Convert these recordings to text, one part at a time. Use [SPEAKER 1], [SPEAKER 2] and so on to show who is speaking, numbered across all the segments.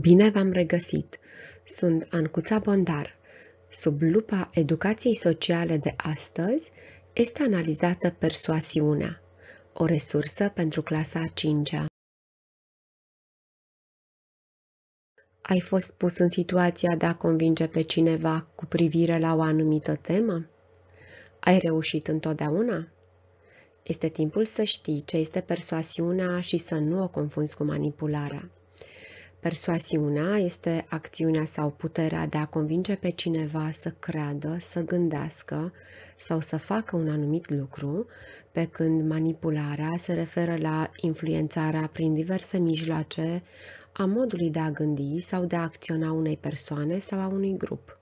[SPEAKER 1] Bine v-am
[SPEAKER 2] regăsit! Sunt Ancuța Bondar. Sub lupa educației sociale de astăzi este analizată persoasiunea, o resursă pentru
[SPEAKER 1] clasa 5 -a. Ai
[SPEAKER 2] fost pus în situația de a convinge pe cineva cu privire la o anumită temă? Ai reușit întotdeauna? Este timpul să știi ce este persoasiunea și să nu o confunzi cu manipularea. Persoasiunea este acțiunea sau puterea de a convinge pe cineva să creadă, să gândească sau să facă un anumit lucru, pe când manipularea se referă la influențarea prin diverse mijloace a modului de a gândi sau de a acționa unei persoane sau a unui grup.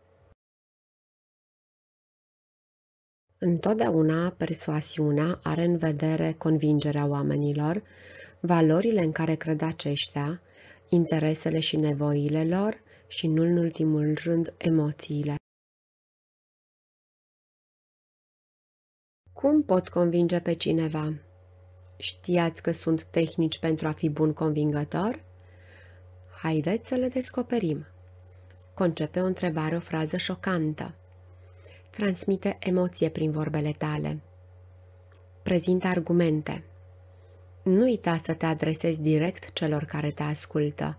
[SPEAKER 2] Întotdeauna persoasiunea are în vedere convingerea oamenilor, valorile în care cred aceștia, interesele și nevoile lor și, nu în ultimul rând, emoțiile. Cum pot convinge pe cineva? Știați că sunt tehnici pentru a fi bun convingător? Haideți să le descoperim. Concepe o întrebare o frază șocantă. Transmite emoție prin vorbele tale. Prezintă argumente. Nu uita să te adresezi direct celor care te ascultă.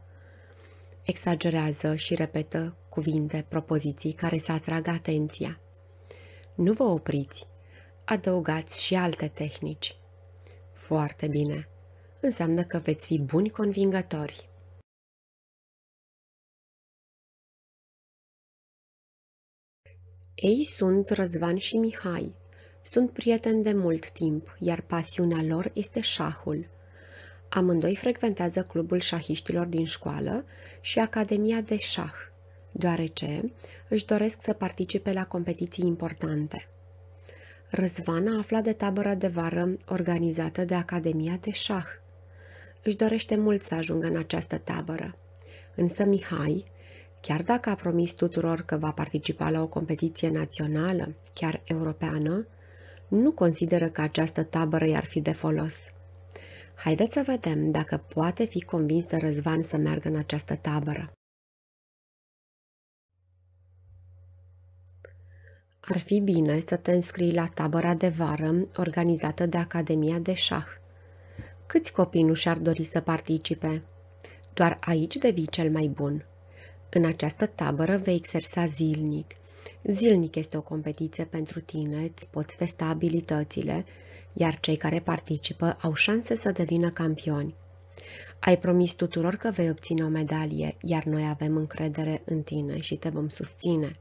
[SPEAKER 2] Exagerează și repetă cuvinte, propoziții care să atragă atenția. Nu vă opriți. Adăugați și alte tehnici. Foarte bine. Înseamnă că veți fi buni convingători.
[SPEAKER 1] Ei sunt Răzvan și
[SPEAKER 2] Mihai, sunt prieteni de mult timp, iar pasiunea lor este șahul. Amândoi frecventează clubul șahiștilor din școală și Academia de Șah, deoarece își doresc să participe la competiții importante. Răzvan a aflat de tabără de vară organizată de Academia de Șah. Își dorește mult să ajungă în această tabără. Însă Mihai, chiar dacă a promis tuturor că va participa la o competiție națională, chiar europeană, nu consideră că această tabără i-ar fi de folos. Haideți să vedem dacă poate fi convins de Răzvan să meargă în această tabără. Ar fi bine să te înscrii la tabăra de vară organizată de Academia de Șah. Câți copii nu și-ar dori să participe? Doar aici devii cel mai bun. În această tabără vei exersa zilnic. Zilnic este o competiție pentru tine, îți poți testa abilitățile, iar cei care participă au șanse să devină campioni. Ai promis tuturor că vei obține o medalie, iar noi avem încredere în tine și te vom susține.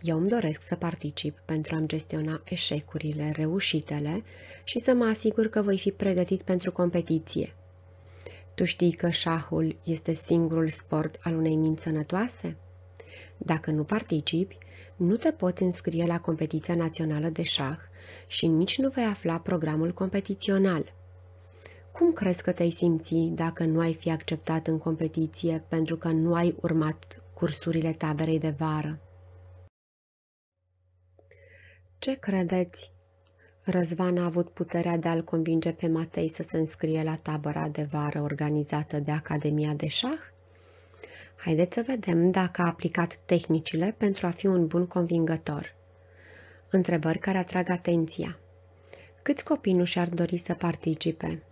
[SPEAKER 2] Eu îmi doresc să particip pentru a-mi gestiona eșecurile, reușitele și să mă asigur că voi fi pregătit pentru competiție. Tu știi că șahul este singurul sport al unei minți sănătoase? Dacă nu participi, nu te poți înscrie la competiția națională de șah și nici nu vei afla programul competițional. Cum crezi că te-ai simți dacă nu ai fi acceptat în competiție pentru că nu ai urmat cursurile taberei de vară? Ce credeți? Răzvan a avut puterea de a-l convinge pe Matei să se înscrie la tabăra de vară organizată de Academia de Șah? Haideți să vedem dacă a aplicat tehnicile pentru a fi un bun convingător. Întrebări care atrag atenția. Câți copii nu și-ar dori să participe?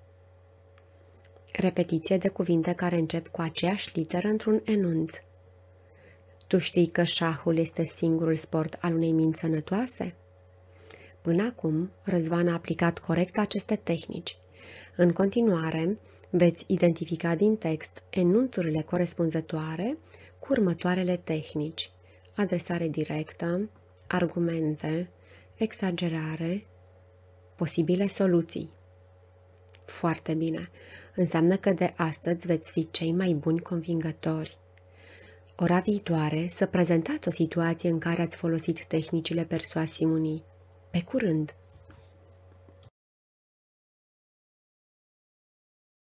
[SPEAKER 2] Repetiție de cuvinte care încep cu aceeași literă într-un enunț. Tu știi că șahul este singurul sport al unei minți sănătoase? Până acum, Răzvan a aplicat corect aceste tehnici. În continuare, Veți identifica din text enunțurile corespunzătoare cu următoarele tehnici. Adresare directă, argumente, exagerare, posibile soluții. Foarte bine! Înseamnă că de astăzi veți fi cei mai buni convingători. Ora viitoare să prezentați o situație în care ați folosit tehnicile persoasiunii.
[SPEAKER 1] Pe curând!